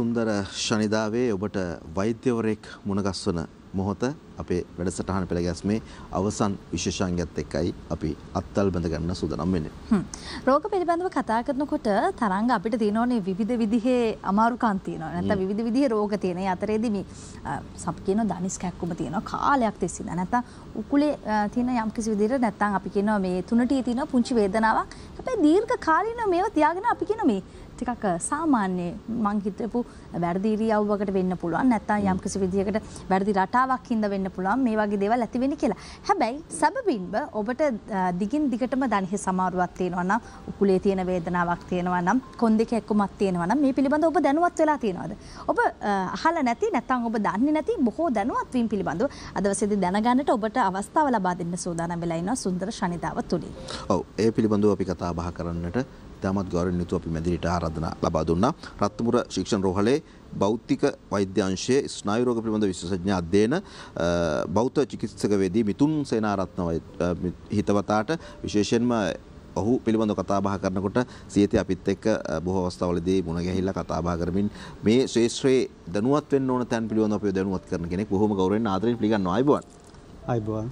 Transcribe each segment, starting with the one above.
සුන්දර ශනිදාවේ ඔබට වෛද්‍යවරයෙක් මුණගස්වන මොහොත අපේ වැඩසටහන පෙළ ගැස්මේ අවසන් විශේෂාංගයත් එක්කයි අපි අත්තල් බඳ ගන්න සූදානම් වෙන්නේ. රෝග පිළිබඳව කතා කරනකොට තරංග අපිට තියෙනෝනේ විවිධ විදිහේ අමාරුකම් තියෙනවා. නැත්නම් විවිධ විදිහේ රෝග තියෙන. ඒ අතරේදී මේ සප් කියන දනිස් කැක්කුම තියෙනවා. කාලයක් තිස්සේ නැත්නම් උකුලේ තියෙන යම්කිසි විදිහට නැත්නම් අපි කියනවා මේ තුනටියේ තියෙන පුංචි වේදනාවක්. හැබැයි දීර්ඝ කාලීනව මේවා තියාගෙන අපි කියන මේ ටිකක් සාමාන්‍ය මං හිතපු වැරදි ඉරියව්වකට වෙන්න පුළුවන් නැත්නම් යම්කිසි විදියකට වැරදි රටාවක් හින්දා වෙන්න පුළුවන් මේ වගේ දේවල් ඇති වෙන්නේ කියලා. හැබැයි සබබින්බ ඔබට දිගින් දිගටම දණහි සමාරුවක් තියෙනවා නම් උකුලේ තියෙන වේදනාවක් තියෙනවා නම් කොන් දෙක එක්කමක් තියෙනවා නම් මේ පිළිබඳව ඔබ දැනුවත් වෙලා තියෙනවද? ඔබ අහලා නැති නැත්නම් ඔබ දන්නේ නැති බොහෝ දැනුවත් වීම පිළිබඳව අද දවසේදී දැනගන්නට ඔබට අවස්ථාව ලබා දෙන්න සූදානම් වෙලා ඉන්නවා සුන්දර ශනිදාව තුලින්. ඔව් ඒ පිළිබඳව අපි කතා බහ කරන්නට ඉතාමත් ගෞරවණීයව අපි මැදිරියට ආරාධනා ලබා දුන්නා. රත්නපුර ශික්ෂණ රෝහලේ භෞතික වෛද්‍යංශයේ ස්නායු රෝග පිළිබඳ විශේෂඥ අධ්‍යයන බෞද්ධ චිකිත්සක වේදී මිතුන් සේනාරත්න හිතවතාට විශේෂයෙන්ම ඔහු පිළිබඳව කතා බහ කරනකොට සියති අපිත් එක්ක බොහෝ අවස්ථාවලදී මුණ ගැහිලා කතා බහ කරමින් මේ ශ්‍රේෂ්ඨයේ දැනුවත් වෙන්න ඕන තැන් පිළිබඳව අපිව දැනුවත් කරන කෙනෙක් බොහොම ගෞරවයෙන් ආදරෙන් පිළිගන්නවා අයබෝන් අයබෝන්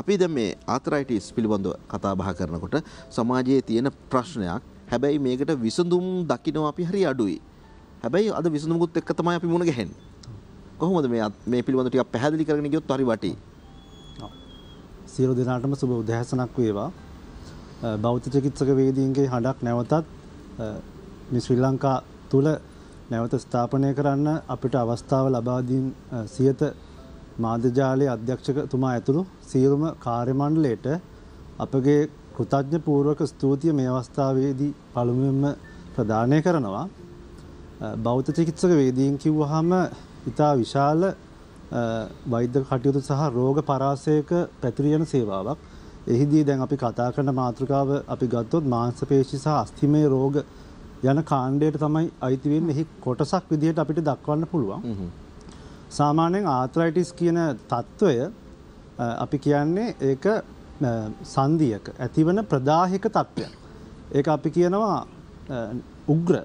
අපි ද මේ ආතරයිටස් පිළිබඳව කතා බහ කරනකොට සමාජයේ තියෙන ප්‍රශ්නයක් හැබැයි මේකට විසඳුම් දකිනව අපි හරි අඩුයි. හැබැයි අද විසඳුමුකුත් එක්ක තමයි අපි මුණ ගැහෙන්නේ. කොහොමද මේ මේ පිළිබඳව ටිකක් පැහැදිලි කරගෙන ගියොත් හරි වටී. සියලු දෙනාටම සුබ උදෑසනක් වේවා. බෞද්ධ චිකිත්සක වේදීන්ගේ හඬක් නැවතත් මේ ශ්‍රී ලංකා තුල නැවත ස්ථාපනය කරන්න අපිට අවස්ථාව ලබා දීන් සියත මාධ්‍යජාලයේ අධ්‍යක්ෂකතුමා ඇතුළු සියලුම කාර්යමණ්ඩලයට අපගේ කෘතඥ පූර්වක ස්තුතිය මේ අවස්ථාවේදී පළමුවෙන්ම ප්‍රදානය කරනවා. බෞද්ධ චිකිත්සක වේදීන් කිව්වහම ඉතා විශාල වෛද්‍ය කටයුතු සහ රෝග පරාසයක පැතිරියන සේවාවක්. එහිදී දැන් අපි කතා කරන මාතෘකාව අපි ගත්තොත් මාංශපේශි සහ අස්ථිමේ රෝග යන කාණ්ඩයට තමයි අයිති වෙන්නේ. එහි කොටසක් විදිහට අපිට දක්වන්න පුළුවන්. සාමාන්‍යයෙන් ආත්‍රයිටිස් කියන තත්ත්වය අපි කියන්නේ ඒක සන්ධියක ඇතිවන ප්‍රදාහික තත්ත්වයක්. ඒක අපි කියනවා උග්‍ර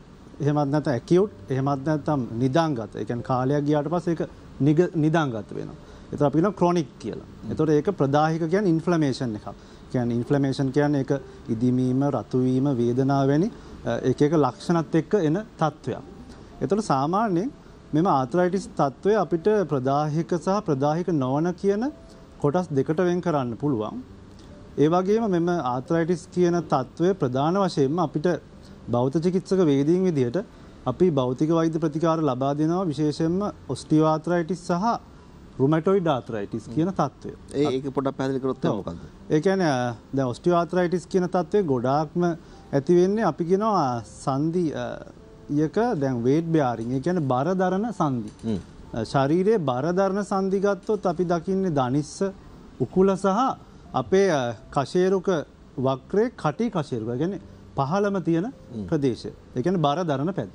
එහෙමත් නැත ඇකියුට් එහෙමත් නැත්තම් නිදාංගත. ඒ කියන්නේ කාලයක් ගියාට පස්සේ ඒක නිදාංගත වෙනවා. ඒතර අපි කියනවා ක්‍රොනික් කියලා. ඒතකොට ඒක ප්‍රදාහික කියන්නේ ඉන්ෆ්ලමේෂන් එකක්. කියන්නේ ඉන්ෆ්ලමේෂන් කියන්නේ ඒක ඉදිමීම, රතු වීම, වේදනාව වැනි එක එක ලක්ෂණත් එක්ක එන තත්ත්වයක්. ඒතකොට සාමාන්‍යයෙන් මෙම ආතරයිටිස් තත්ත්වය අපිට ප්‍රදාහික සහ ප්‍රදාහික නොවන කියන කොටස් දෙකට වෙන් කරන්න පුළුවන්. ඒ වගේම මෙම ආතරයිටිස් කියන තත්ත්වය ප්‍රධාන වශයෙන්ම අපිට බෞද්ධ චිකිත්සක වේදීන් විදිහට අපි භෞතික වෛද්‍ය ප්‍රතිකාර ලබා දෙනවා විශේෂයෙන්ම ඔස්ටියාතරයිටිස් සහ රුමැටොයිඩ් ආතරයිටිස් කියන තත්ත්වය. ඒක පොඩක් පැහැදිලි කරොත් මොකද්ද? ඒ කියන්නේ දැන් ඔස්ටියාතරයිටිස් කියන තත්ත්වය ගොඩාක්ම ඇති වෙන්නේ අපි කියනවා සංදි යක දැන් වේට් බ්‍යාරිං ගැන බරදරන සන්දි. ශරීරයේ බරධරණ සන්දිගත්තොත් අපි දකින්නේ දනිස්ස උකුල සහ අපේ කශේරුක වක්‍රේ කටි කශේරුක ගැන පහළම තියෙන ප්‍රදේශ එකන බර දරන පැත්.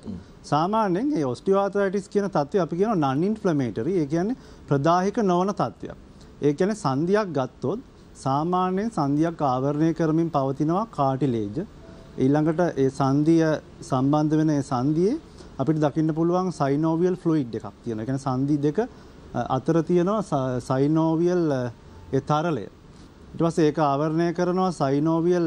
සාමානෙන් ඔස්ටිවාතරටිස් කියන තත්ව අපි කියන නන්ඉන් ෆ්ලමේටරි ඒ කියන්නේ ප්‍රදාහික නොවන තත්ත්වයක්. ඒ ගැන සන්ධයක් ගත්තොත් සාමාන්‍යයෙන් සන්ධයක් ආවරණය කරමින් පවතිනවා කාටිලේජ ඊළඟට ඒ සංධිය සම්බන්ධ වෙන ඒ සංධියේ අපිට දකින්න පුළුවන් සයිනෝවියල් ෆ්ලුයිඩ් එකක් තියෙනවා. ඒ කියන්නේ සංධි දෙක අතර තියෙනවා සයිනෝවියල් ඒ තරලය. ඊට පස්සේ ඒක ආවරණය කරනවා සයිනෝවියල්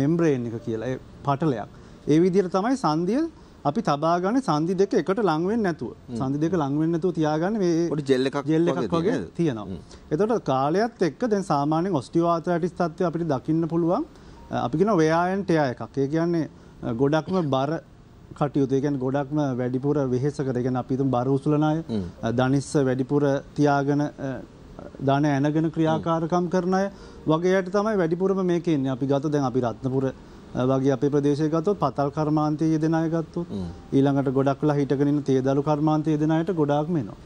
මෙම්බ්‍රේන් එක කියලා ඒ පටලයක්. ඒ විදිහට තමයි සංධිය අපි තබාගන්න සංදි දෙක එකට ලංවෙන්න නැතුව සංදි දෙක ලංවෙන්න නැතුව තියාගන්න මේ පොඩි ජෙල් එකක් ජෙල් එකක් වගේ තියෙනවා. එතකොට කාලයත් එක්ක දැන් සාමාන්‍යයෙන් ඔස්ටියෝ ආතරයිටිස් තත්ත්වය අපිට දකින්න පුළුවන්. අපිගෙන වයායන්ට එයා එකක් ඒ කියන්නේ ගොඩක්ම බර කටයුතුයකැන් ගොඩක්ම වැඩිපුර වෙහෙස කරගෙන අපිතුම් බර උසුලනය දනිස්ස වැඩිපුර තියාගෙන ධන ඇනගෙන ක්‍රියාකාරකම් කරනය වගේයට තමයි වැඩිපුරම මේකෙන්නේ අපි ගත දැන් අපි රත්නපුර වගේ අපේ ප්‍රදේශය ගත්තොත් පතල් කර්මාන්තය යෙදෙන අය ගත්තොත් ඊළඟට ගොඩක් වෙලා හිටගෙන ඉන්න තේදළු කර්මාන්තය යෙදෙන අයට ගොඩාක්ම එනවා.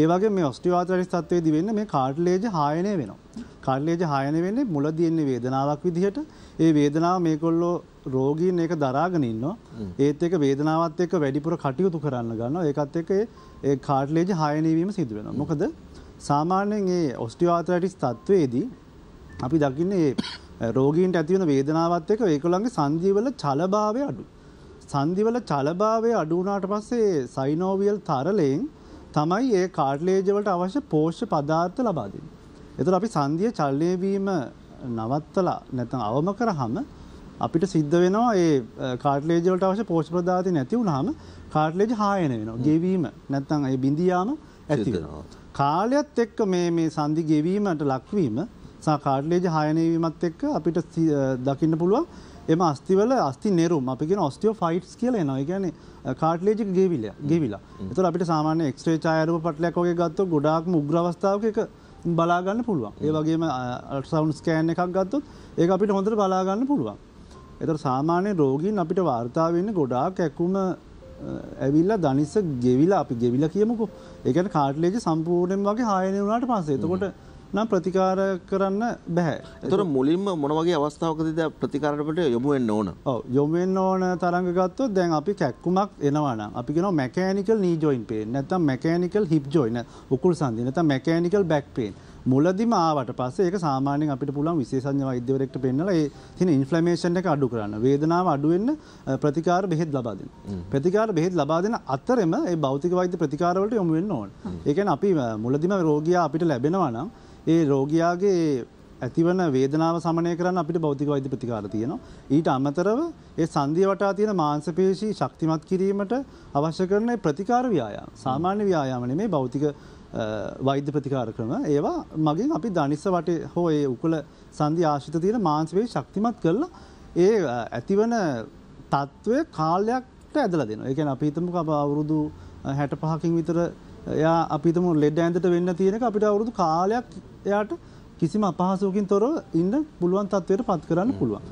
ඒ වගේ මේ ඔස්ටියෝආතරයිටිස් තත්ත්වයේදී වෙන්නේ මේ කාට්ලේජ් හායනය වෙනවා. කාට්ලේජ් හායනය වෙන්නේ මුලදී එන්නේ වේදනාවක් විදිහට ඒ වේදනාව මේකොල්ලෝ රෝගීන් ඒක දරාගෙන ඉන්නවා. ඒත් ඒක වේදනාවත් එක්ක වැඩිපුර කටයුතු කරන්න ගන්නවා. ඒකත් එක්ක ඒ කාට්ලේජ් හායනය වීම සිදු වෙනවා. මොකද සාමාන්‍යයෙන් මේ ඔස්ටියෝආතරයිටිස් තත්ත්වයේදී අපි දකින්නේ රෝගීන්ට ඇතිවන වේදනාවත් එක්ක ඒගොල්ලන්ගේ සංධිවල චලභාවය අඩු. සංධිවල චලභාවය අඩු වුණාට පස්සේ සයිනෝවියල් තරලයෙන් තමයි ඒ කාර්ටිලේජ් වලට අවශ්‍ය පෝෂ්‍ය පදාර්ථ ලබා දෙන්නේ. ඒතර අපි සංධිය චලනය වීම නවත්තලා නැත්නම් අවම කරාම අපිට සිද්ධ වෙනවා ඒ කාර්ටිලේජ් වලට අවශ්‍ය පෝෂ්‍ය පදාර්ථ නැති වුනහම කාර්ටිලේජ් හායන වෙනවා. ගෙවීම නැත්නම් ඒ බිඳියාම ඇති වෙනවා. කාලයත් එක්ක මේ මේ සංධි ගෙවීමට ලක්වීම කාර්ලේජ හයනයවීමත් එක්ක අපිට දකින්න පුළුවන් එම අස්තිවල අස්ති නෙරුම් අපිගෙන ඔස්ටියෝ ෆයිට්ස් කියල නොයි ගැන කාටලේජි ගේවිල ගෙවිලා එතුර අපිට සාමාන්‍ය එක්ස්ට්‍රේ චායරප පටලයක්කෝගේ ගත්ත ගොඩාක් මුග්‍රවස්ථාවක එක බලාගන්න පුළුවන් ඒ වගේම සවුන් ස්කෑන් එකක් ගත්තොත් ඒ අපිට හොඳට බලාගන්න පුළුවන් එතර සාමාන්‍ය රෝගීන් අපිට වාර්තාාවන්න ගොඩාක් ඇකුම ඇවිල්ලා දනිස ගෙවිලා අපි ගෙවිලා කියමුකෝ ඒකන කාටලේජ සම්පූර්ණයෙන් වගේ හායනය වුණට පස්සේ එතකොට නම් ප්‍රතිකාර කරන්න බැහැ. එතකොට මුලින්ම මොන වගේ අවස්ථාවකදීද ප්‍රතිකාරකට යොමු වෙන්න ඕන? ඔව් යොමු වෙන්න ඕන තරංග ගත්තොත් දැන් අපි කැක්කුමක් එනවා නම් අපි කියනවා mechanical knee joint pain නැත්නම් mechanical hip joint උකුල් සංදි නැත්නම් mechanical back pain. මුලදිම ආවට පස්සේ ඒක සාමාන්‍යයෙන් අපිට පුළුවන් විශේෂඥ වෛද්‍යවරයෙක්ට පෙන්නලා ඒ තියෙන ඉන්ෆ්ලමේෂන් එක අඩු කරන්න. වේදනාව අඩු වෙන්න ප්‍රතිකාර බෙහෙත් ලබා දෙන්න. ප්‍රතිකාර බෙහෙත් ලබා දෙන අතරෙම ඒ භෞතික වෛද්‍ය ප්‍රතිකාර වලට යොමු වෙන්න ඕන. ඒ කියන්නේ අපි මුලදිම රෝගියා අපිට ලැබෙනවා නම් ඒ රෝගියාගේ ඇතිවන වේදනාව සමනය කරන්න අපිට භෞතික වෛද්‍ය ප්‍රතිකාර තියෙනවා. ඊට අමතරව ඒ සංධිය වටා තියෙන මාංශපේශී ශක්තිමත් කිරීමට අවශ්‍ය කරන ප්‍රතිකාර ව්‍යායාම. සාමාන්‍ය ව්‍යායාම නෙමෙයි භෞතික වෛද්‍ය ප්‍රතිකාර ක්‍රම. ඒවා මගින් අපි දනිස්ස වටේ හෝ ඒ උකුල සංධි ආශ්‍රිත තියෙන මාංශපේශී ශක්තිමත් කරලා ඒ ඇතිවන තත්ත්වය කාලයක්ට ඇදලා දෙනවා. ඒ කියන්නේ අපි හිතමුකෝ අවුරුදු 65කින් විතර එයා අපිතම ලෙඩ ඇඳට වෙන්න තියෙනක අපිට අවුරුදු කාලයක් එයාට කිසිම අපහසුවකින් තොරව ඉන්න පුළුවන් තත්ත්වයට පත් කරන්න පුළුවන්.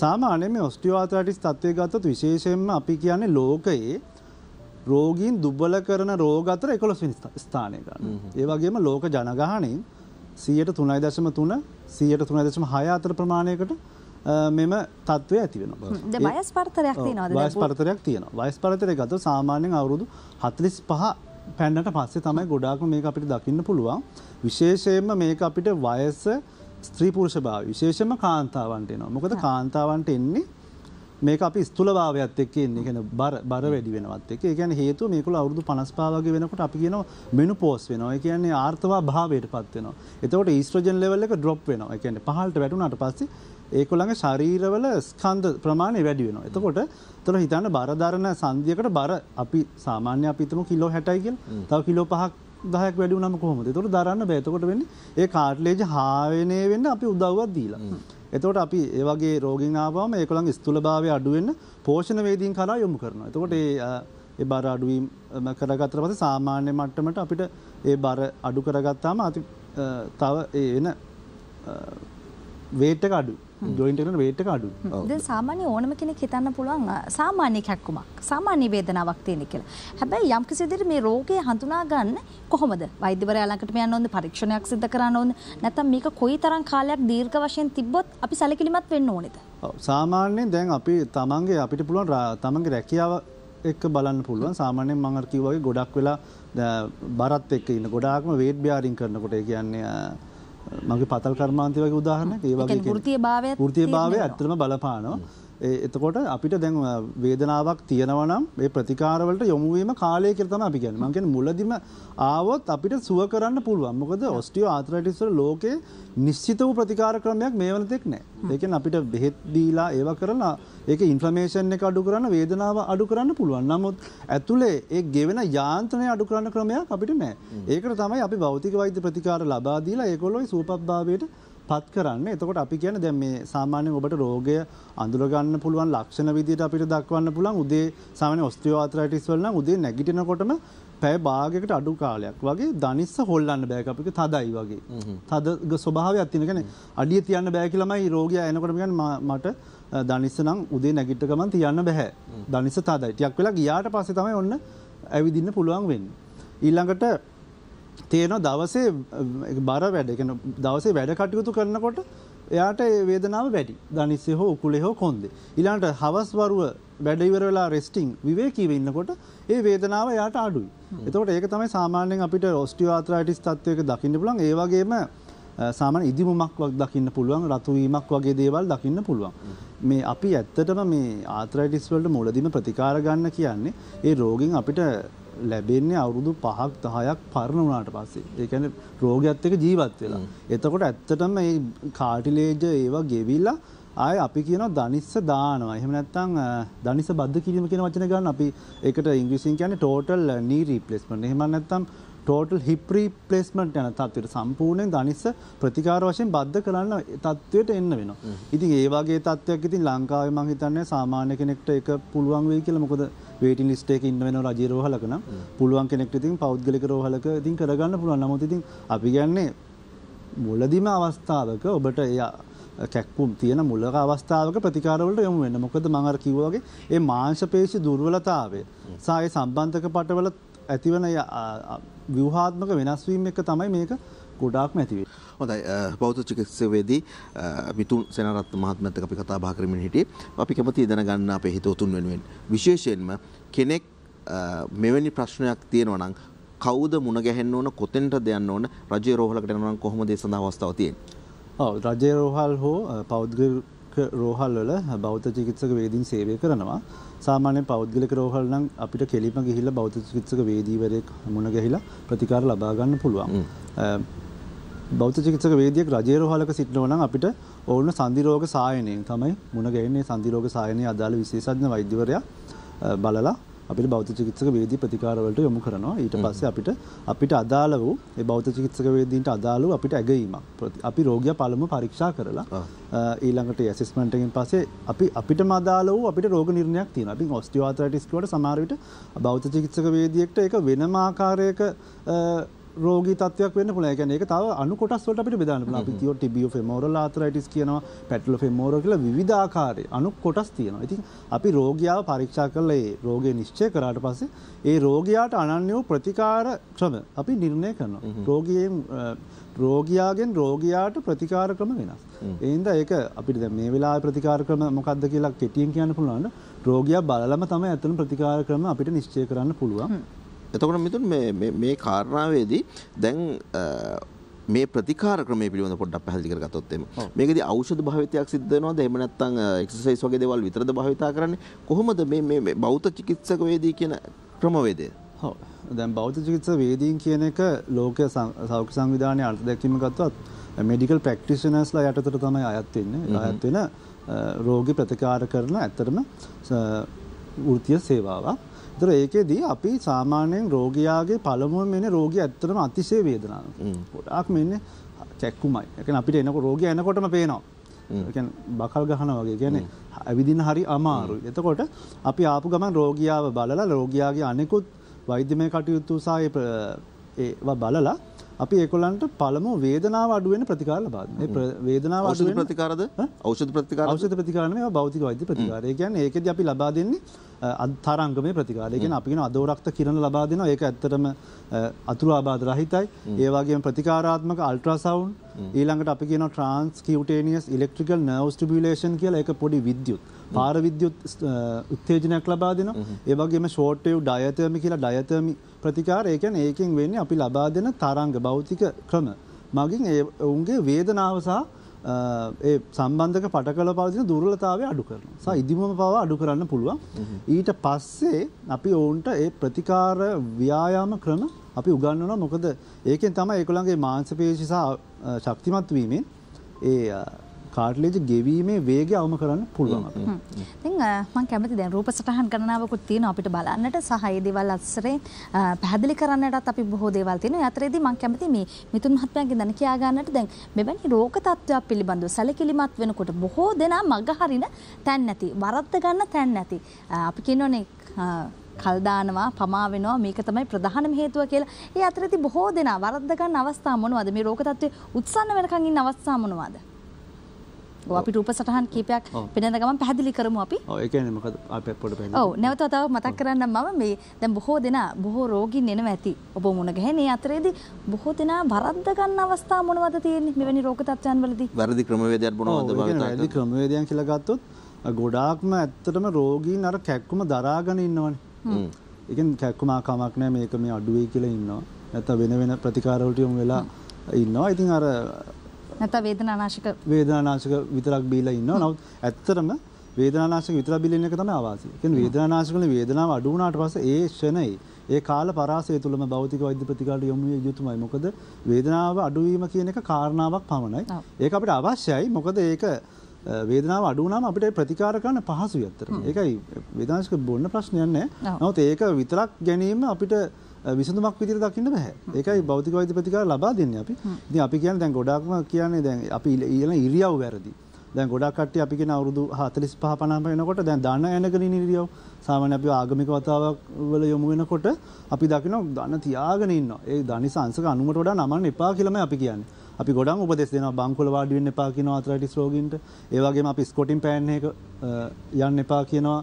සාමාන්‍යයෙන් මේ ඔස්ටියාත්‍රයිටිස් තත්ත්වය ගත්තොත් විශේෂයෙන්ම අපි කියන්නේ ලෝකයේ රෝගීන් දුබල කරන රෝග අතර 11 වෙනි ස්ථානය ගන්න. ඒ වගේම ලෝක ජනගහණයෙන් 103.3 103.6 අතර ප්‍රමාණයකට මෙම තත්ත්වය ඇති වෙනවා. දැන් වයස් පරතරයක් තියෙනවද? වයස් පරතරයක් තියෙනවා. වයස් පරතරය ගත්තොත් සාමාන්‍යයෙන් අවුරුදු 45 පැන්නට පස්සේ තමයි ගොඩාක් මේක අපිට දකින්න පුළුවන්. විශේෂයෙන්ම මේක අපිට වයස ස්ත්‍රී පුරුෂ භාව විශේෂයෙන්ම කාන්තාවන්ට එනවා. මොකද කාන්තාවන්ට එන්නේ මේක අපි ස්තුල භාවයත් එක්ක එන්නේ කියන බර බර වැඩි වෙනවත් එක්ක. ඒ කියන්නේ හේතුව මේකල අවුරුදු 55 වගේ වෙනකොට අපි කියනවා මෙනුපෝස් වෙනවා. ඒ කියන්නේ ආර්ථවා භාවයටපත් වෙනවා. එතකොට ඊස්ට්‍රොජන් ලෙවල් එක ඩ්‍රොප් වෙනවා. ඒ කියන්නේ පහළට වැටුණාට පස්සේ ඒකුළඟ ශරීරවල ස්කන්ධ ප්‍රමාණය වැඩි වෙනවා. එතකොට තොර හිතන්න බරධරණ සන්ධියකට බර අපි සාමාන්‍ය අපිතම කිලෝ හැටයිගෙන් තව කිලෝ පහක් දහයක් වැඩි වුණම කොහොමද? ඒතකොට දරන්න බෑ. එතකොට වෙන්නේ ඒ කාට්ලේජ් හාවෙනේ වෙන්න අපි උදව්වක් දීලා. එතකොට අපි ඒ වගේ රෝගීන් ආවම ඒකලං ස්තුලභාවය අඩු වෙන්න පෝෂණ වේදීන් කරා යොමු කරනවා. එතකොට ඒ ඒ බර අඩුවීම කරගත්තට පස්සේ සාමාන්‍ය මට්ටමට අපිට ඒ බර අඩු කරගත්තාම අති තව ඒ වෙන වේට අඩු ජොයින්ටන වේට අඩු සාමාන්‍ය ඕනම කෙනෙක් හිතන්න පුළුවන් සාමාන්‍ය කැක්කුමක් සාමාන්‍ය වේදනාවක් තියෙන කියලා. හැබැයි යම් කිසිදෙර මේ රෝගය හඳුනා ගන්න කොහොමද? වෛද්‍යවරයා ළඟට යන්න ඕනද? පරීක්ෂණයක් සිදු කරන්න ඕනද? නැත්නම් මේක කොයි තරම් කාලයක් දීර්ඝ වශයෙන් තිබ්බොත් අපි සැලකිලිමත් වෙන්න ඕනේද? සාමාන්‍යයෙන් දැන් අපි තමන්ගේ අපිට පුළුවන් තමන්ගේ රැකියාව එක්ක බලන්න පුළුවන් සාමාන්‍යයෙන් මම අර කිව්වා වගේ ගොඩක් වෙලා බරත් එක්ක ඉන්න ගොඩාක්ම වේට් බියාරින් කරනකොට ඒ කියන්නේ මගේ පතල් කර්මාන්තය වගේ උදාහරණයක් ඒ වගේ වෘත්තීය භාවය වෘත්තීය භාවය ඇත්තටම බලපානවා එතකොට අපිට දැන් වේදනාවක් තියෙනවා නම් ඒ ප්‍රතිකාරවලට යොමු වීම කාලය කියලා තමයි අපි කියන්නේ. මම කියන්නේ මුලදිම ආවොත් අපිට සුව කරන්න පුළුවන්. මොකද ඔස්ටියෝ ආත්‍රයිටිස් වල ලෝකේ නිශ්චිත වූ ප්‍රතිකාර ක්‍රමයක් මේ වෙනතෙක් නැහැ. ඒ කියන්නේ අපිට බෙහෙත් දීලා ඒවා කරලා ඒක ඉන්ෆ්ලමේෂන් එක අඩු කරන්න, වේදනාව අඩු කරන්න පුළුවන්. නමුත් ඇතුලේ ඒ ගෙවෙන යාන්ත්‍රණය අඩු කරන්න ක්‍රමයක් අපිට නැහැ. ඒකට තමයි අපි භෞතික වෛද්‍ය ප්‍රතිකාර ලබා දීලා ඒගොල්ලෝ සුවපත්භාවයට පත් කරන්න එතකොට අපි කියන දැන් මේ සාමාන්‍යයෙන් ඔබට රෝගය අඳුරගන්න පුළුවන් ලක්ෂණ විදිහට අපිට දක්වන්න පුළුවන් උදේ සාමාන්‍ය ඔස්ටියෝආතරයිටිස් වල නම් උදේ නැගිටිනකොටම පැය භාගයකට අඩු කාලයක් වගේ දනිස්ස හොල්ලන්න බෑ අපිට තදයි වගේ. තද ස්වභාවයක් තියෙන කියන්නේ අඩිය තියන්න බෑ කියලාමයි රෝගියා එනකොට කියන්නේ මට දනිස්ස නම් උදේ නැගිට ගමන් තියන්න බෑ. දනිස්ස තදයි. ටිකක් වෙලා ගියාට පස්සේ තමයි ඔන්න ඇවිදින්න පුළුවන් වෙන්නේ. ඊළඟට තියෙන දවසේ බර වැඩ දවසේ වැඩ කටයුතු කරනකොට එයාට වේදනාව වැඩි දනිස්සෙ හෝ උකුලේ හෝ කොන්දේ. ඊළඟට හවස්වරුව වැඩ ඉවර වෙලා රෙස්ටිං විවේකීව ඉන්නකොට ඒ වේදනාව එයාට අඩුයි. එතකොට ඒක තමයි සාමාන්‍යයෙන් අපිට ඔස්ටියාත්‍රයිටිස් තත්ත්වයක දකින්න පුළුවන්. ඒ වගේම සාමාන්‍ය ඉදිමුමක් වගේ දකින්න පුළුවන්, රතු වීමක් වගේ දේවල් දකින්න පුළුවන්. මේ අපි ඇත්තටම මේ ආත්‍රයිටිස් වලට මුලදීම ප්‍රතිකාර ගන්න කියන්නේ ඒ රෝගෙන් අපිට ලැබෙන්නේ අවුරුදු පහක් දහයක් පරණ වුණාට පස්සේ. ඒ කියන්නේ රෝගයත් එක්ක ජීවත් වෙලා. එතකොට ඇත්තටම මේ කාටිලේජ් ඒවා ගෙවිලා ආය අපි කියන දනිස්ස දානවා එහෙම නැත්නම් දනිස්ස බද්ධ කිරීම කියන වචන ගන්න අපි ඒකට ඉංග්‍රීසියෙන් කියන්නේ total knee replacement එහෙම නැත්නම් ටෝටල් හිප් රීප්ලේස්මන්ට් යන තත්ත්වයට සම්පූර්ණයෙන් දනිස්ස ප්‍රතිකාර වශයෙන් බද්ධ කරන්න තත්ත්වයට එන්න වෙනවා. ඉතින් ඒ වගේ තත්ත්වයක් ඉතින් ලංකාවේ මම හිතන්නේ සාමාන්‍ය කෙනෙක්ට ඒක පුළුවන් වෙයි කියලා. මොකද වේටින් ලිස්ට් එකේ ඉන්න වෙන රජයේ රෝහලක නම් පුළුවන් කෙනෙක්ට ඉතින් පෞද්ගලික රෝහලක ඉතින් කරගන්න පුළුවන්. නමුත් ඉතින් අපි කියන්නේ මුලදිම අවස්ථාවක ඔබට එයා කැක්කුම් තියෙන මුලක අවස්ථාවක ප්‍රතිකාරවලට යොමු වෙන්න. මොකද මම අර කිව්වා වගේ ඒ මාංශපේශි දුර්වලතාවය සහ ඒ සම්බන්ධක පටවල ඇතිවන විවහාත්මක වෙනස්වීම එක තමයි මේක ගොඩාක්ම ඇතිවේ. හොඳයි බෞද්ධ චිකිත්සකවේදී මිතුන් සෙනරත් මහත්මයාත් එක්ක අපි කතා බහ කරමින් හිටියේ. අපි කැමති දැනගන්න අපේ හිත උතුම් වෙනුවෙන් විශේෂයෙන්ම කෙනෙක් මෙවැනි ප්‍රශ්නයක් තියෙනවා නම් කවුද මුණ ගැහෙන්න ඕන කොතෙන්ටද යන්න ඕන රජයේ රෝහලකට යනවා නම් කොහොමද ඒ සඳහා අවස්ථාව තියෙන්නේ? ඔව් රජයේ රෝහල් හෝ පෞද්ගලික රෝහල් වල බෞද්ධ චිකිත්සක වේදීන් සේවය කරනවා. සාමාන්‍ය පෞද්ගලික රෝහල් නම් අපිට කෙලිම ගිහිල්ලා බෞද්ධ චිකිත්සක වේදීවරයෙක් මුණ ගැහිලා ප්‍රතිකාර ලබා ගන්න පුළුවන්. බෞද්ධ චිකිත්සක වේදියෙක් රජයේ රෝහලක සිටිනවා නම් අපිට ඕන සන්ධි රෝග සායනයෙන් තමයි මුණ ගැහෙන්නේ සන්ධි රෝග සායනයේ අදාළ විශේෂඥ වෛද්‍යවරයා බලලා අපිට බෞද්ධ චිකිත්සක වේදී ප්‍රතිකාරවලට යොමු කරනවා ඊට පස්සේ අපිට අපිට අදාළ වූ ඒ බෞද්ධ චිකිත්සක වේදීන්ට අදාළව අපිට ඇගීමක් අපි රෝගියා පළමුව පරීක්ෂා කරලා ඊළඟට ඇසස්මන්ට් එකෙන් පස්සේ අපි අපිටම අදාළ වූ අපිට රෝග නිර්ණයක් තියෙනවා. අපි ඔස්ටියෝආතරයිටිස් වලට සමහර විට බෞද්ධ චිකිත්සක වේදියෙක්ට ඒක වෙනම ආකාරයක රෝගී තත්වයක් වෙන්න පුළුවන්. ඒ කියන්නේ ඒක තව අණු කොටස් වලට අපිට බෙදාන්න පුළුවන්. අපි කියෝ ටිබියෝ ෆෙමෝරල් ආතරයිටිස් කියනවා, පැටලෝ ෆෙමෝරල් කියලා විවිධ ආකාරයේ අණු කොටස් තියෙනවා. ඉතින් අපි රෝගියාව පරීක්ෂා කරලා ඒ රෝගය නිශ්චය කරාට පස්සේ ඒ රෝගියාට අනන්‍ය වූ ප්‍රතිකාර ක්‍රම අපි නිර්ණය කරනවා. රෝගියෙන් රෝගයාගෙන් රෝගයාට ප්‍රතිකාර ක්‍රම වෙනස්. එයින්ද ඒක අපිට දැන් මේ වෙලාවේ ප්‍රතිකාර ක්‍රම මොකක්ද කියලා කෙටියෙන් කියන්න පුළුවන්. රෝගියා බලලම තමයි ඇත්තටම ප්‍රතිකාර ක්‍රම අපිට නිශ්චය කරන්න පුළුවන්. එතකොට මිතුන් මේ කාරණාවේදී දැන් මේ ප්‍රතිකාර ක්‍රමය පිළිබඳ පොඩ්ඩක් පැහැදිලි කරගත්තොත් එම මේකදී ඖෂධ භාවිතයක් සිද්ධ වෙනවද එහෙම නැත්නම් එක්සර්සයිස් වගේ දේවල් විතරද භාවිතා කරන්නේ කොහොමද මේ මේ බෞද්ධ චිකිත්සක වේදී කියන ක්‍රමවේදය ඔව් දැන් බෞද්ධ චිකිත්සක වේදීන් කියන එක ලෝක සෞඛ්‍ය සංවිධානයේ අර්ථ දැක්වීම ගත්තොත් මෙඩිකල් ප්‍රැක්ටිෂනර්ස්ලා යටතට තමයි අයත් වෙන්නේ අයත් වෙන රෝගී ප්‍රතිකාර කරන ඇත්තටම වෘත්තීය සේවාවක් දර ඒකෙදී අපි සාමාන්‍යයෙන් රෝගයාගේ පළමුුව මෙන රෝග ඇත්තරම අතිසේ වේදනාව ගොඩක් මෙන්න චැක්කුමයි එක අපිට එනක රෝග යනකොටම පේනවා බකල් ගහන වගේ ගැන ඇවිදින හරි අමාරු එතකොට අපි ආපු ගමන් රෝගියාව බලලා රෝගයාගේ අනෙකුත් වෛද්‍යමය කටයුත්තු සාය බලලා අපි ඒකොලන්ට පළමු වේදනාව අඩුවෙන ප්‍රතිකාර ලබාද වේදනාව අඩුවෙන ප්‍රතිකාරද ෞෂධ ප්‍රතිකාර ෞෂධ ප්‍රතිකාරණය භෞතික වෛද්‍ය ප්‍රතිකාරය කියන්නේ ඒකද අපි ලබා දෙන්නේ අත්තරංගමේ ප්‍රතිකාරය කියන්නේ අපි කියන අදෝරක්ත කිරණ ලබා දෙනවා. ඒක ඇත්තටම අතුරු ආබාධ රහිතයි. ඒ වගේම ප්‍රතිකාරාත්මක අල්ට්‍රාසවුන්ඩ් ඊළඟට අපි කියන transcutaneous electrical nerves stimulation කියලා ඒක පොඩි විද්‍යුත් පාර විද්‍යුත් උත්තේජනයක් ලබා දෙනවා ඒ වගේම ෂෝට් වේව් ඩයතර්මි කියලා ඩයතර්මි ප්‍රතිකාර ඒ කියන්නේ ඒකෙන් වෙන්නේ අපි ලබා දෙන තරංග භෞතික ක්‍රම මගින් ඒ උන්ගේ වේදනාව සහ ඒ සම්බන්ධක පට කළ පවතින දුර්ලතාවය අඩු කරන සා ඉදිමම පව අඩු කරන්න පුළුවන් ඊට පස්සේ අපි ඔවුන්ට ඒ ප්‍රතිකාර ව්‍යයාම ක්‍රම අපි උගන්නන මොකද ඒකෙන් තම ඒකුළන්ගේ මාංසපේශිසා ශක්තිමත් වීමෙන් ඒ කාටලේජ ගෙවීමේ වේගය අවම කරන්න පුළුවන් අපිට. ඉතින් මම කැමති දැන් රූප සටහන් ගණනාවකුත් තියෙනවා අපිට බලන්නට සහ ඒ දේවල් අස්සරේ පැහැදිලි කරන්නටත් අපි බොහෝ දේවල් තියෙනවා. ඒ අතරේදී මම කැමති මේ මිතුන් මහත්මයාගෙන් දැන කියා ගන්නට දැන් මෙවැනි රෝග තත්ත්වයක් පිළිබඳව සැලකිලිමත් වෙනකොට බොහෝ දෙනා මගහරින තැන් නැති, වරද්ද ගන්න තැන් නැති. අපි කියනෝනේ කල්දානවා පමාවෙනවා මේක තමයි ප්‍රධානම හේතුව කියලා. ඒ අතරදී බොහෝ දෙනා වරද්ද ගන්න අවස්ථා මොනවද? මේ රෝග තත්ත්වයේ උත්සන්න වෙනකන් ඉන්න අවස්ථා මොනවද? අපි රූප සටහන් කීපයක් පෙනෙන ගමන් පැහැදිලි කරමු අපි. ඔව් ඒ කියන්නේ මොකද අපි පොඩ්ඩක් පැහැදිලි. ඔව් නැවත තව මතක් කරන්න මම මේ දැන් බොහෝ දෙනා බොහෝ රෝගීන් එනවා ඇති. ඔබ මුණ ගැහෙන අතරේදී බොහෝ දෙනා වරද්ද ගන්න අවස්ථා මොනවද තියෙන්නේ මෙවැනි රෝග තත්ත්වයන් වලදී? වැරදි ක්‍රමවේදයක් මොනවද භාවිත කරන්නේ? වැරදි ක්‍රමවේදයන් කියලා ගත්තොත් ගොඩාක්ම ඇත්තටම රෝගීන් අර කැක්කුම දරාගෙන ඉන්නවනේ. ඒකෙන් කැක්කුමා කමක් නැහැ මේක මේ අඩුවේ කියලා ඉන්නවා. නැත්නම් වෙන වෙන ප්‍රතිකාරවලට යොමු වෙලා ඉන්නවා. ඉතින් අර නැත්නම් වේදනානාශක වේදනානාශක විතරක් බීලා ඉන්නවා. නමුත් ඇත්තටම වේදනානාශක විතරක් බීලා ඉන්න එක තමයි ආවාසය. කියන්නේ වේදනානාශක වල වේදනාව අඩු වුණාට පස්සේ ඒ ෂණේ ඒ කාල පරාසය තුළම භෞතික වෛද්‍ය ප්‍රතිකාරට යොමු යුතුමයි. මොකද වේදනාව අඩුවීම කියන එක කාරණාවක් පමණයි. ඒක අපිට අවශ්‍යයි. මොකද ඒක වේදනාව අඩු වුණාම අපිට ප්‍රතිකාර කරන්න පහසුයි අතට. ඒකයි වේදනාශක බොන්න ප්‍රශ්නයක් නැහැ. නමුත් ඒක විතරක් ගැනීම අපිට විසඳුමක් විදිහට දකින්න බෑ. ඒකයි භෞතික වෛද්‍ය ප්‍රතිකාර ලබා දෙන්නේ අපි. ඉතින් අපි කියන්නේ දැන් ගොඩාක්ම කියන්නේ දැන් අපි ඊළඟ ඉරියව් වැරදි. දැන් ගොඩක් කට්ටිය අපි කියන අවුරුදු 45 50 වෙනකොට දැන් ධන යනගෙන ඉන්න ඉරියව් සාමාන්‍ය අපි ආගමික වතාවක් වල යොමු වෙනකොට අපි දකිනවා ධන තියාගෙන ඉන්නවා. ඒ ධනිස අංශක 90ට වඩා නමන්න එපා කියලාමයි අපි කියන්නේ. අපි ගොඩක් උපදෙස් දෙනවා බංකුවල වාඩි වෙන්න එපා කියනවා ඇතරටිස් රෝගීන්ට. ඒ වගේම අපි ස්කොටින් පෑන් එක යන්න එපා කියනවා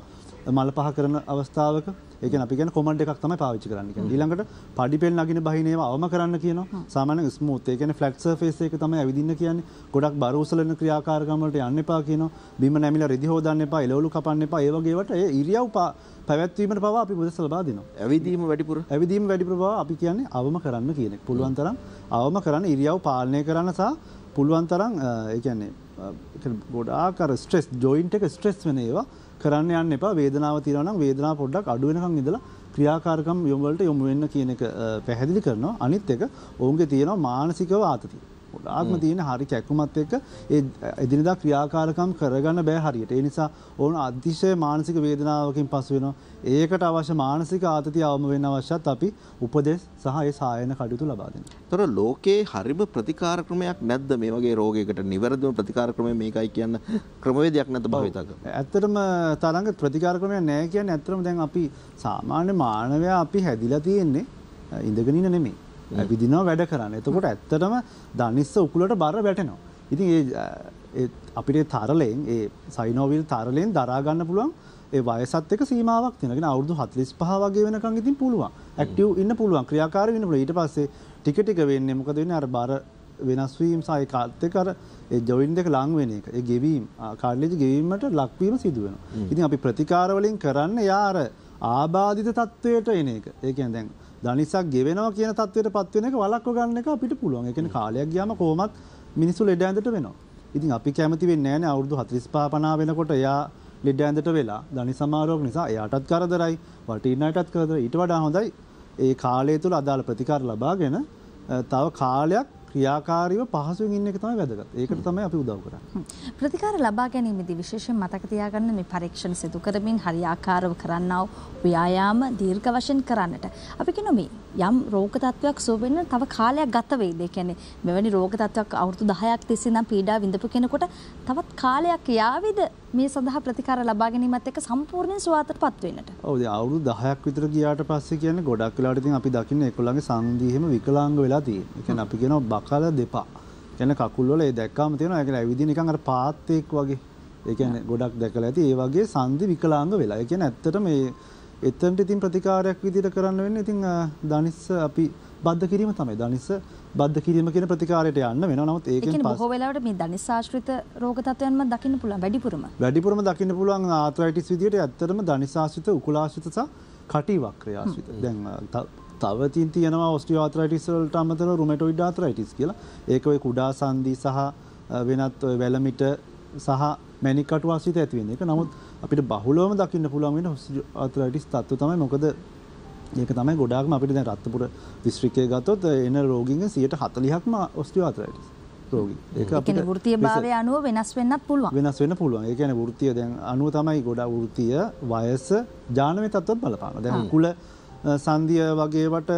මල පහ කරන අවස්ථාවක. ඒක අපිගෙන කොමට එකක් තමයි පාවිච්චි කරන්න ඊළඟට පඩිපෙල් නගෙන බහිනේම අවම කරන්න කියන සාමාන ස්මූත් ඒකන ෆලක්ස ෆේසේක තමයි ඇවිදින්න කියන්නේ ගොඩක් බරෝසලන ක්‍රියාකාරගමට යන්න එපා කියන බිම නැමිල රදිහෝදන්න එපා එලවලු කපන්න එපා ඒවගේට ඒ ඉරියව්පා පැවැත්වීමට පව අපි බුද සලබා දෙනවා. ඇවිදීම වැඩිපුර ඇවිදීම වැඩිපුර බව අපි කියන්නේ අවම කරන්න කියන එක. පුළුවන් තරම් අවම කරන්න ඉරියව් පාලනය කරන්න සහ පුළුවන් තරම් ඒ කියන්නේ ගොඩාක් අර ස්ට්‍රෙස් ජොයින්ට් එක ස්ට්‍රෙස් වෙන ඒවා කරන්න යන්න එපා වේදනාව තියෙනවා නම් වේදනාව පොඩ්ඩක් අඩු වෙනකන් ඉඳලා ක්‍රියාකාරකම් යොමු වලට යොමු වෙන්න කියන එක පැහැදිලි කරනවා. අනිත් එක ඔවුන්ගේ තියෙනවා මානසිකව ආතතිය. ගොඩාක්ම තියෙන හරි කැක්කුමත් එක්ක ඒ එදිනදා ක්‍රියාකාරකම් කරගන්න බෑ හරියට. ඒ නිසා ඕන අතිශය මානසික වේදනාවකින් පසු වෙනවා. ඒකට අවශ්‍ය මානසික ආතතිය අවම වෙන්න අවශ්‍යත් අපි උපදෙස් සහ ඒ සායන කටයුතු ලබා දෙනවා. ତොර ලෝකේ හරිම ප්‍රතිකාර ක්‍රමයක් නැද්ද මේ වගේ රෝගයකට නිවැරදිම ප්‍රතිකාර ක්‍රමය මේකයි කියන ක්‍රමවේදයක් නැද්ද භාවිතා කරන්නේ? ඇත්තටම තරංග ප්‍රතිකාර ක්‍රමයක් නැහැ කියන්නේ ඇත්තටම දැන් අපි සාමාන්‍ය මානවයා අපි හැදිලා තියෙන්නේ ඉඳගෙන ඉන්න නෙමෙයි. ඇවිදිනවා වැඩ කරන්න එතකොට ඇත්තටම දනිස්ස උකුලට බර වැටෙනවා. ඉතින් අපිට තරලයෙන් ඒ සයිනෝවිල් තරලයෙන් දරාගන්න පුළුවන් ඒ වයසත් එක සීමාවක් තියෙනගෙන අවුරුදු 45 වගේ වෙනකන් ඉතින් පුළුවන්. ඇක්ටිව් ඉන්න පුළුවන්. ක්‍රියාකාරී වෙන්න පුළුවන්. ඊට පස්සේ ටික ටික වෙන්නේ මොකද වෙන්නේ අර බර වෙනස් වීම සහ ඒකත් එක්ක අර ඒ ජොයින්ට් එක ලඟ වෙන එක. ඒ ගෙවීම කාඩ්ලේජ් ගෙවීමට ලක්වීම සිදු වෙනවා. ඉතින් අපි ප්‍රතිකාර වලින් කරන්නේ යා අර ආබාධිත තත්වයට එන එක. ඒ කියන්නේ දැන් දනිසක් ගෙවෙනවා කියන තත්වයට පත්වෙන එක වලක්ව ගන්න එක අපිට පුළුවන්. ඒ කියන්නේ කාලයක් ගියාම කොහොමත් මිනිස්සු ලෙඩ ඇඳට වෙනවා. ඉතින් අපි කැමති වෙන්නේ නැහැ නේ අවුරුදු 45 50 වෙනකොට එයා ලෙඩ ඇඳට වෙලා ධනි සමාරෝග නිසා එයාටත් කරදරයි වටින්න අයටත් කරදරයි ඊට වඩා හොඳයි ඒ කාලය තුල අදාළ ප්‍රතිකාර ලබාගෙන තව කාලයක් ක්‍රියාකාරීව පහසුවෙන් ඉන්න එක තමයි වැදගත්. ඒකට තමයි අපි උදව් කරන්නේ. ප්‍රතිකාර ලබා ගැනීමේදී විශේෂයෙන් මතක තියාගන්න මේ පරීක්ෂණ සිදු කරමින් හරියාකාරව කරන්නා වූ ව්‍යායාම දීර්ඝ වශයෙන් කරන්නට. අපි කියනවා මේ යම් රෝග තත්වයක් සුව වෙන්න තව කාලයක් ගත වෙයිද? ඒ කියන්නේ මෙවැනි රෝග තත්වයක් අවුරුදු 10ක් තිස්සේ නම් පීඩා විඳපු කෙනෙකුට තවත් කාලයක් යාවිද මේ සඳහා ප්‍රතිකාර ලබා ගැනීමත් එක්ක සම්පූර්ණයෙන් සුවාතටපත් වෙන්නට. ඔව් දැන් අවුරුදු 10ක් විතර ගියාට පස්සේ කියන්නේ ගොඩක් වෙලාවට ඉතින් අපි දකින්නේ ඒගොල්ලන්ගේ සංදි එහෙම විකලාංග වෙලා තියෙනවා. ඒ කියන්නේ අපි කියනවා බකල දෙපා. කියන්නේ කකුල් වල ඒ දැක්කාම තියෙනවා. ඒ කියන්නේ ඇවිදින නිකන් අර පාත්තෙක් වගේ. ඒ කියන්නේ ගොඩක් දැකලා ඇති. ඒ වගේ සංදි විකලාංග වෙලා. ඒ කියන්නේ ඇත්තට මේ එතනට ඉතින් ප්‍රතිකාරයක් විදිහට කරන්න වෙන්නේ ඉතින් දනිස්ස අපි බද්ධ කිරීම තමයි දනිස බද්ධ කිරීම කියන ප්‍රතිකාරයට යන්න වෙනවා. නමුත් ඒකෙන් පස්සේ බොහෝ වෙලාවට මේ දනිස ආශ්‍රිත රෝග තත්ත්වයන්ම දකින්න පුළුවන් වැඩිපුරම. වැඩිපුරම දකින්න පුළුවන් ආත්‍රයිටිස් විදියට ඇත්තටම දනිස ආශ්‍රිත උකුලාශ්‍රිත සහ කටි වක්‍රය ආශ්‍රිත. දැන් තව තින් තියෙනවා ඔස්ටියාත්‍රයිටිස් වලට අමතරව රුමැටොයිඩ් ආත්‍රයිටිස් කියලා. ඒක ඔය කුඩා සන්ධි සහ වෙනත් ඔය වැලමිට සහ මැණික්කටු ආශ්‍රිත ඇති වෙන එක. නමුත් අපිට බහුලවම දකින්න පුළුවන් වෙන ඔස්ටියාත්‍රයිටිස් තත්ත්ව තමයි මොකද ඒක තමයි ගොඩාක්ම අපිට දැන් රත්නපුර දිස්ත්‍රික්කය ගත්තොත් එන රෝගීන්ගේ 140%ක්ම ඔස්ටියෝආතරයිටිස් රෝගී. ඒක අපිට වෘත්තීය භාවය අනුව වෙනස් වෙන්නත් පුළුවන්. වෙනස් වෙන්න පුළුවන්. ඒ කියන්නේ වෘත්තීය දැන් අනුව තමයි ගොඩා වෘත්තීය වයස ජානමය තත්ත්වත් බලපානවා. දැන් කුල සංදිය වගේවට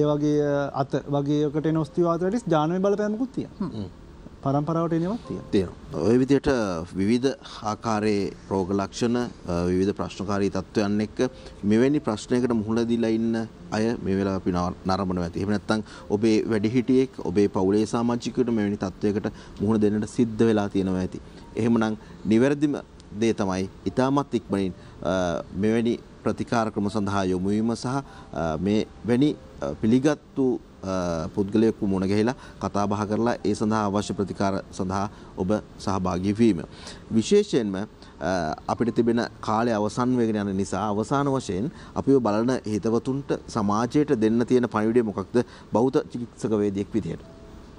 ඒ වගේ අත වගේකට එන ඔස්ටියෝආතරයිටිස් ජානමය බලපෑමකුත් තියෙනවා. පරම්පරාවට එනවත් තියෙනවා. ඔය විදිහට විවිධ ආකාරයේ රෝග ලක්ෂණ විවිධ ප්‍රශ්නකාරී තත්ත්වයන් එක්ක මෙවැනි ප්‍රශ්නයකට මුහුණ දීලා ඉන්න අය මේ වෙලාව අපි නරඹනවා ඇති. එහෙම නැත්නම් ඔබේ වැඩිහිටියෙක් ඔබේ පවුලේ සමාජිකයෙකුට මෙවැනි තත්ත්වයකට මුහුණ දෙන්නට සිද්ධ වෙලා තියෙනවා ඇති. එහෙමනම් නිවැරදිම දේ තමයි ඊටමත් ඉක්මනින් මෙවැනි ප්‍රතිකාර ක්‍රම සඳහා යොමු වීම සහ මේ වැනි පිළිගත්තු පුද්ගලයෙකු මුණ ගැහිලා කතා බහ කරලා ඒ සඳහා අවශ්‍ය ප්‍රතිකාර සඳහා ඔබ සහභාගී වීම. විශේෂයෙන්ම අපිට තිබෙන කාලය අවසන් වෙගෙන යන නිසා අවසාන වශයෙන් අපිව බලන හිතවතුන්ට සමාජයට දෙන්න තියෙන පණිවිඩය මොකක්ද බෞද්ධ චිකිත්සක වේදිකෙක් විදියට.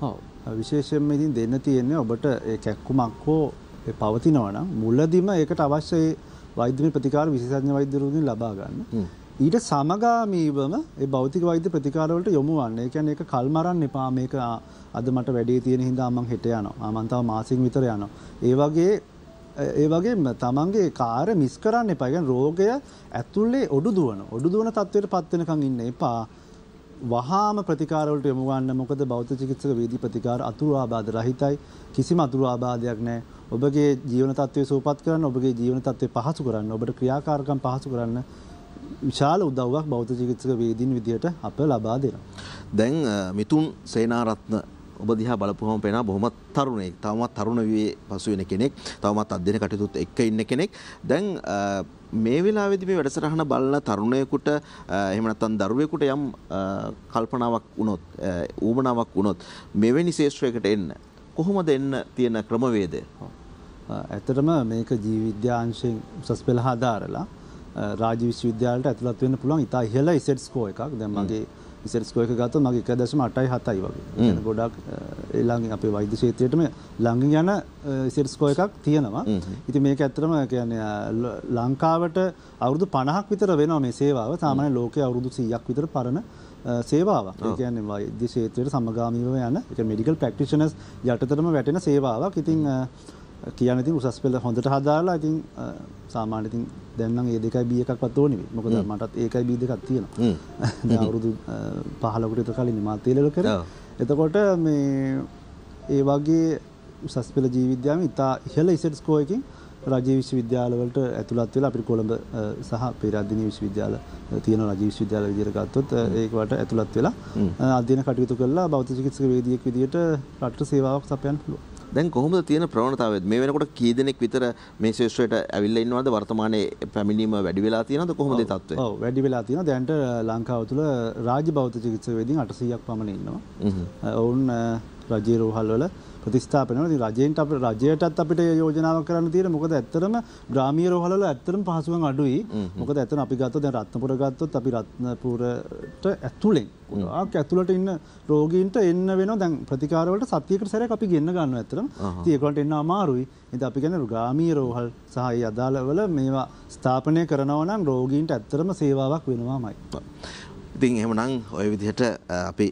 ඔව් විශේෂයෙන්ම ඉතින් දෙන්න තියෙන්නේ ඔබට ඒ කැක්කුමක් හෝ පවතිනවා නම් මුලදිම ඒකට අවශ්‍ය වෛද්‍ය ප්‍රතිකාර විශේෂඥ වෛද්‍යවරුන්ගෙන් ලබා ගන්න. ඊට සමගාමීවම ඒ භෞතික වෛද්‍ය ප්‍රතිකාරවලට යොමු වන්න. ඒ කියන්නේ ඒක කල්මරන්න එපා මේක අද මට වැඩේ තියෙන හින්දා මම හෙට යනවා. මම තව මාසෙකින් විතර යනවා. ඒ වගේ ඒ වගේම තමන්ගේ කාර්ය මිස් කරන්න එපා. කියන්නේ රෝගය ඇතුලේ ඔඩු දුවන. ඔඩු දුවන තත්ත්වයට පත් වෙනකන් ඉන්න එපා. වහාම ප්‍රතිකාරවලට යොමු ගන්න. මොකද භෞතික චිකිත්සක වේදී ප්‍රතිකාර අතුරු ආබාධ රහිතයි. කිසිම අතුරු ආබාධයක් නැහැ. ඔබගේ ජීවන තත්ත්වය සූපත් කරන්න, ඔබගේ ජීවන තත්ත්වය පහසු කරන්න, ඔබට ක්‍රියාකාරකම් පහසු කරන්න විශාල උදව්වක් බෞද්ධ චිකිත්සක වේදීන් විදිහට අප ලබා දෙනවා. දැන් මිතුන් සේනාරත්න ඔබ දිහා බලපුවම පේනවා බොහොමත් තරුණෙක්. තවමත් තරුණ වියේ පසු වෙන කෙනෙක්. තවමත් අධ්‍යයන කටයුතුත් එක්ක ඉන්න කෙනෙක්. දැන් මේ වෙලාවේදී මේ වැඩසටහන බලන තරුණයෙකුට එහෙම නැත්නම් දරුවෙකුට යම් කල්පනාවක් වුණොත්, ඌමනාවක් වුණොත් මෙවැනි ශේෂ්ත්‍රයකට එන්න කොහොමද එන්න තියෙන ක්‍රමවේදය? ඇත්තටම මේක ජීවිද්‍යාංශයෙන් උසස් පෙළ හදාරලා රාජ්‍ය විශ්වවිද්‍යාලයට ඇතුළත් වෙන්න පුළුවන් ඉතා ඉහළ ඉසෙට් ස්කෝ එකක් දැන් මගේ ඉසෙට් ස්කෝ එක ගත්තොත් මගේ 1.87යි වගේ. يعني ගොඩක් ළඟින් අපේ වෛද්‍ය ක්ෂේත්‍රයේටම ළඟින් යන ඉසෙට් ස්කෝ එකක් තියෙනවා. ඉතින් මේක ඇත්තටම කියන්නේ ලංකාවට අවුරුදු 50ක් විතර වෙනවා මේ සේවාව. සාමාන්‍ය ලෝකයේ අවුරුදු 100ක් විතර පරණ සේවාවක් කියන්නේ වෛද්‍ය ක්ෂේත්‍රයට සමගාමීව යන එක මෙඩිකල් ප්‍රැක්ටිෂනර්ස් යටතටම වැටෙන සේවාවක්. ඉතින් කියන ඉතින් උසස් පෙළ හොඳට හදාලා ඉතින් සාමාන්‍ය ඉතින් දැන් නම් ඒ දෙකයි B එකක්වත් ඕනේ නෙවෙයි. මොකද මටත් ඒකයි B දෙකක් තියෙනවා. දැන් අවුරුදු 15කට විතර කලින් මා තේලල කරේ. එතකොට මේ ඒ වගේ උසස් පෙළ ජීව විද්‍යාවේ ඉතා ඉහළ ඉසෙට් ස්කෝර් එකකින් රජයේ විශ්වවිද්‍යාලවලට ඇතුළත් වෙලා අපිට කොළඹ සහ පේරාදෙණිය විශ්වවිද්‍යාල තියෙන රජයේ විශ්වවිද්‍යාල විදියට ගත්තොත් ඒකට ඇතුළත් වෙලා අධ්‍යයන කටයුතු කරලා භෞතික චිකිත්සක වේදිකයෙක් විදියට රටට සේවාවක් සපයන්න පුළුවන්. දැන් කොහොමද තියෙන ප්‍රවණතාවය මේ වෙනකොට කී දෙනෙක් විතර මේ ශේෂ්ත්‍රයට ඇවිල්ලා ඉන්නවද වර්තමානයේ පැමිණීම වැඩි වෙලා තියෙනවද කොහොමද ඒ තත්ත්වය ඔව් වැඩි වෙලා තියෙනවා දැනට ලංකාව තුළ රාජ්‍ය භෞතික චිකිත්සකවේදීන් 800ක් පමණ ඉන්නවා ඔවුන් රජයේ රෝහල්වල ප්‍රතිස්ථාපන රජයන්ට අප රජයටත් අපිට යෝජනාව කරන්න තියෙන මොකද ඇත්තරම ග්‍රාමිය රෝහලල ඇත්තරම පහසුවෙන් අඩුයි මොකද ඇතන අපි ගත්ත දැන් රත්නපුර ගත්තොත් අපි රත්නපුරට ඇතුලෙන් ගොඩාක් ඇතුළට ඉන්න රෝගීන්ට එන්න වෙන දැන් ප්‍රතිකාරවලට සතියකට සැරයක් අපි ගෙන්න ගන්න ඇතරම් ඒකලට එන්න අමාරුයි එද අපි ගැන ග්‍රාමීය රෝහල් සහයි අදාළවල මේවා ස්ථාපනය කරනවනම් රෝගීන්ට ඇත්තරම සේවාවක් වෙනවාමයි. ඉතින් එහෙමනම් ඔය විදිහට අපි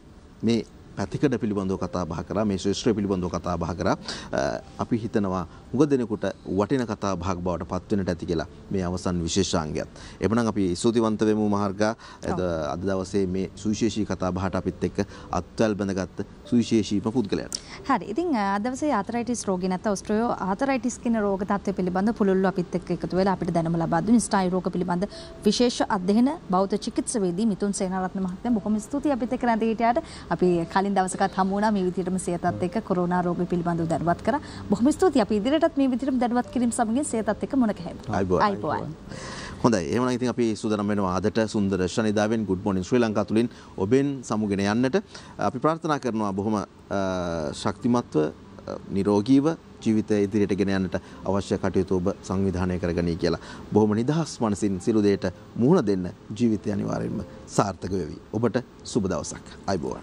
මේ පැතිකඩ පිළිබඳව කතා බහ කරා මේ ශේෂ්ත්‍රය පිළිබඳව කතා බහ කරා අපි හිතනවා හුඟ දෙනෙකුට වටින කතා බහක් බවට පත් වෙන්නට ඇති කියලා මේ අවසන් විශේෂාංගයත් එපමණක් අපි ස්තුතිවන්ත වෙමු මහර්ගා අද දවසේ මේ සුවිශේෂී කතා බහට අපිත් එක්ක අත්වැල් බඳගත් සුවිශේෂීම පුද්ගලයාට හරි ඉතින් අද දවසේ ආතරයිටිස් රෝගී නැත්නම් ඔස්ට්‍රියෝ ආතරයිටිස් කියන රෝග තත්ත්වය පිළිබඳ පුළුල්ලු අපිත් එක්ක එකතු වෙලා අපිට දැනුම ලබා දුන් ස්ටායි රෝග පිළිබඳ විශේෂ අධ්‍යයන බෞද්ධ චිකිත්සකවේදී මිතුන් සේනාරත්න මහත්මයා බොහොම ස්තුතියි අපිත් එක්ක රැඳී හිටියට අපි කලින් කලින් දවසකත් හමු වුණා මේ විදිහටම සියතත් එක්ක කොරෝනා රෝගය පිළිබඳව දැනුවත් කරා. බොහොම ස්තුතියි. අපි ඉදිරියටත් මේ විදිහටම දැනුවත් කිරීම සමගින් සියතත් එක්ක මුණ ගැහෙමු. අයිබෝවන්. හොඳයි එමන ඉතින් අපි සුදනම් වෙනවා අදට සුන්දර ශනිදාවෙන් ගුඩ් මෝනින් ශ්‍රී ලංකා තුලින් ඔබෙන් සමුගෙන යන්නට අපි ප්‍රාර්ථනා කරනවා බොහොම ශක්තිමත්ව නිරෝගීව ජීවිතය ඉදිරියට ගෙන යන්නට අවශ්‍ය කටයුතු ඔබ සංවිධානය කරගනී කියලා බොහොම නිදහස් මනසින් සිළු දෙයට මුහුණ දෙන්න ජීවිතය අනිවාර්යයෙන්ම සාර්ථක වෙවි. ඔබට සුබ දවසක්. අයබෝවන්.